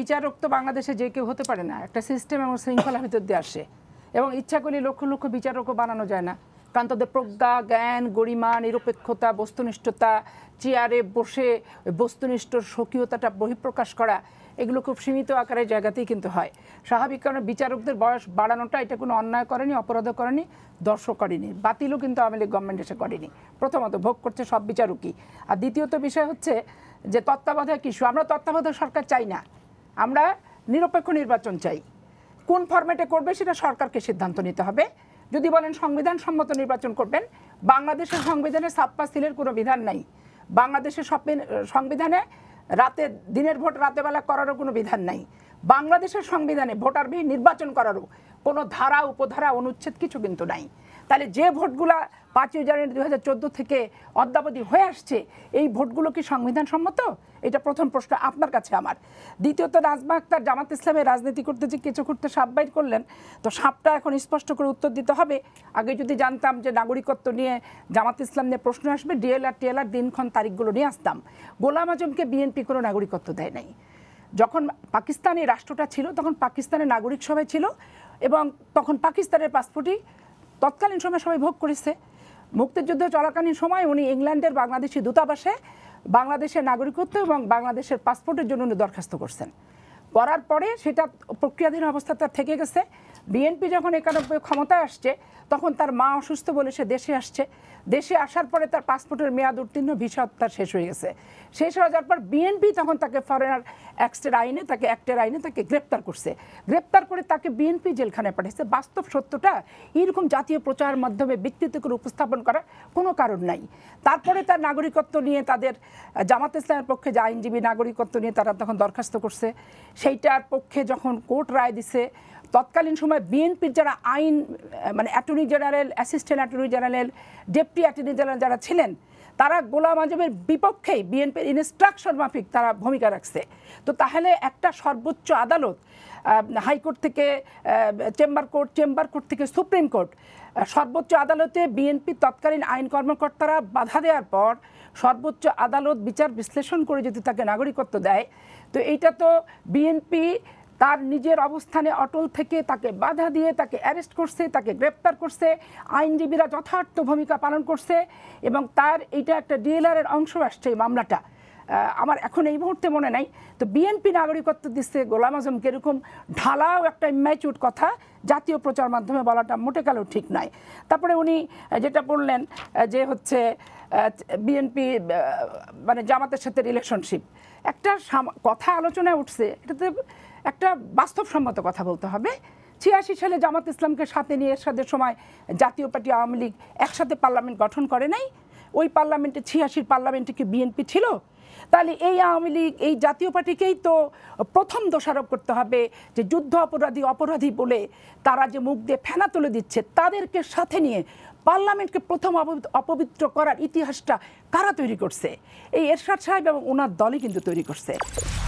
বিচারক তো বাংলাদেশে যে কেউ হতে পারে না একটা সিস্টেম এবং শৃঙ্খলার ভিতর দিয়ে আসে এবং ইচ্ছা করলে লক্ষ লক্ষ বিচারকও বানানো যায় না কারণ তাদের প্রজ্ঞা জ্ঞান গরিমা নিরপেক্ষতা বস্তুনিষ্ঠতা চেয়ারে বসে বস্তুনিষ্ঠ স্বকীয়তাটা বহিঃপ্রকাশ করা এগুলো খুব সীমিত আকারের জায়গাতেই কিন্তু হয় স্বাভাবিক কারণে বিচারকদের বয়স বাড়ানোটা এটা কোনো অন্যায় করেনি অপরাধও করেনি দর্শক করেনি বাতিলও কিন্তু আওয়ামী লীগ গভর্নমেন্ট এসে করেনি প্রথমত ভোগ করছে সব বিচারকই আর দ্বিতীয়ত বিষয় হচ্ছে যে তত্ত্বাবধায়ক ইস্যু আমরা তত্ত্বাবধায়ক সরকার চাই না আমরা নিরপেক্ষ নির্বাচন চাই কোন ফরম্যাটে করবে সেটা সরকারকে সিদ্ধান্ত নিতে হবে যদি বলেন সংবিধান সম্মত নির্বাচন করবেন বাংলাদেশের সংবিধানে সাপ্পাসিলের কোনো বিধান নাই বাংলাদেশের সব সংবিধানে রাতে দিনের ভোট রাতেবেলা করারও কোনো বিধান নাই বাংলাদেশের সংবিধানে ভোটারবিহীন নির্বাচন করারও কোনো ধারা উপধারা অনুচ্ছেদ কিছু কিন্তু নাই তাহলে যে ভোটগুলা পাঁচই জানুয়ারি দুই হাজার চোদ্দো থেকে অদ্যাবধি হয়ে আসছে এই ভোটগুলো কি সংবিধান সম্মত এটা প্রথম প্রশ্ন আপনার কাছে আমার দ্বিতীয়ত রাজবাগ আক্তার জামাত ইসলামের রাজনীতি করতে যে কিছু করতে সাপ বাইর করলেন তো সাপটা এখন স্পষ্ট করে উত্তর দিতে হবে আগে যদি জানতাম যে নাগরিকত্ব নিয়ে জামাত ইসলাম নিয়ে প্রশ্ন আসবে ডিএলআর টিএলআর দিনক্ষণ তারিখগুলো নিয়ে আসতাম গোলাম আজমকে বিএনপি কোনো নাগরিকত্ব দেয় নাই যখন পাকিস্তানি রাষ্ট্রটা ছিল তখন পাকিস্তানের নাগরিক সভায় ছিল এবং তখন পাকিস্তানের পাসপোর্টই তৎকালীন সময় সবাই ভোগ করেছে মুক্তিযুদ্ধ চলাকালীন সময় উনি ইংল্যান্ডের বাংলাদেশি দূতাবাসে বাংলাদেশের নাগরিকত্ব এবং বাংলাদেশের পাসপোর্টের জন্য উনি দরখাস্ত করছেন করার পরে সেটা প্রক্রিয়াধীন তার থেকে গেছে বিএনপি যখন একানব্বই ক্ষমতায় আসছে তখন তার মা অসুস্থ বলে সে দেশে আসছে দেশে আসার পরে তার পাসপোর্টের মেয়াদ উত্তীর্ণ ভিসা তার শেষ হয়ে গেছে শেষ হয়ে যাওয়ার পর বিএনপি তখন তাকে ফরেনার অ্যাক্টের আইনে তাকে অ্যাক্টের আইনে তাকে গ্রেপ্তার করছে গ্রেপ্তার করে তাকে বিএনপি জেলখানায় পাঠিয়েছে বাস্তব সত্যটা এইরকম জাতীয় প্রচার মাধ্যমে ভিত্তিতে করে উপস্থাপন করার কোনো কারণ নাই তারপরে তার নাগরিকত্ব নিয়ে তাদের জামাত ইসলামের পক্ষে যে আইনজীবী নাগরিকত্ব নিয়ে তারা তখন দরখাস্ত করছে সেইটার পক্ষে যখন কোর্ট রায় দিছে তৎকালীন সময় বিএনপির যারা আইন মানে attorney general assistant attorney general deputy attorney general যারা ছিলেন তারা গোলাম আজমের বিপক্ষেই বিএনপির ইনস্ট্রাকশন মাফিক তারা ভূমিকা রাখছে তো তাহলে একটা সর্বোচ্চ আদালত হাইকোর্ট থেকে চেম্বার কোর্ট চেম্বার কোর্ট থেকে সুপ্রিম কোর্ট সর্বোচ্চ আদালতে বিএনপি তৎকালীন আইন কর্মকর্তারা বাধা দেওয়ার পর সর্বোচ্চ আদালত বিচার বিশ্লেষণ করে যদি তাকে নাগরিকত্ব দেয় তো এইটা তো বিএনপি তার নিজের অবস্থানে অটল থেকে তাকে বাধা দিয়ে তাকে অ্যারেস্ট করছে তাকে গ্রেপ্তার করছে আইনজীবীরা যথার্থ ভূমিকা পালন করছে এবং তার এইটা একটা ডিএলআরের অংশ আসছে এই মামলাটা আমার এখন এই মুহূর্তে মনে নাই তো বিএনপি নাগরিকত্ব দিচ্ছে গোলাম আজমকে এরকম ঢালাও একটা ইম্যাচুর কথা জাতীয় প্রচার মাধ্যমে বলাটা মোটে গেলেও ঠিক নয় তারপরে উনি যেটা বললেন যে হচ্ছে বিএনপি মানে জামাতের সাথে রিলেশনশিপ একটা কথা আলোচনায় উঠছে এটাতে একটা বাস্তবসম্মত কথা বলতে হবে ছিয়াশি সালে জামাত ইসলামকে সাথে নিয়ে এরশাদের সময় জাতীয় পার্টি আওয়ামী লীগ একসাথে পার্লামেন্ট গঠন করে নাই ওই পার্লামেন্টে ছিয়াশির পার্লামেন্টে কি বিএনপি ছিল তাহলে এই আওয়ামী লীগ এই জাতীয় পার্টিকেই তো প্রথম দোষারোপ করতে হবে যে যুদ্ধ অপরাধী অপরাধী বলে তারা যে মুখ দিয়ে ফেনা তুলে দিচ্ছে তাদেরকে সাথে নিয়ে পার্লামেন্টকে প্রথম অপবিত্র করার ইতিহাসটা কারা তৈরি করছে এই এরশাদ সাহেব এবং ওনার দলই কিন্তু তৈরি করছে